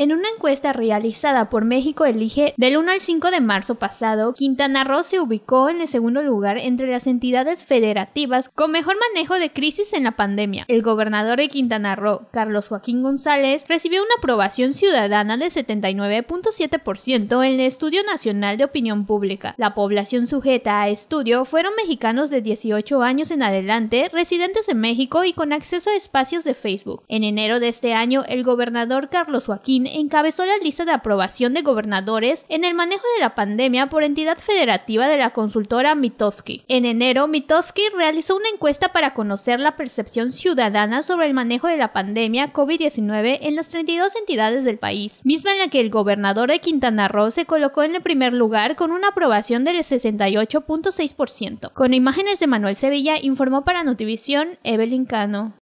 En una encuesta realizada por México Elige del 1 al 5 de marzo pasado, Quintana Roo se ubicó en el segundo lugar entre las entidades federativas con mejor manejo de crisis en la pandemia. El gobernador de Quintana Roo, Carlos Joaquín González, recibió una aprobación ciudadana de 79.7% en el Estudio Nacional de Opinión Pública. La población sujeta a estudio fueron mexicanos de 18 años en adelante, residentes en México y con acceso a espacios de Facebook. En enero de este año, el gobernador Carlos Joaquín encabezó la lista de aprobación de gobernadores en el manejo de la pandemia por entidad federativa de la consultora Mitofsky. En enero, Mitofsky realizó una encuesta para conocer la percepción ciudadana sobre el manejo de la pandemia COVID-19 en las 32 entidades del país, misma en la que el gobernador de Quintana Roo se colocó en el primer lugar con una aprobación del 68.6%. Con imágenes de Manuel Sevilla, informó para Notivisión Evelyn Cano.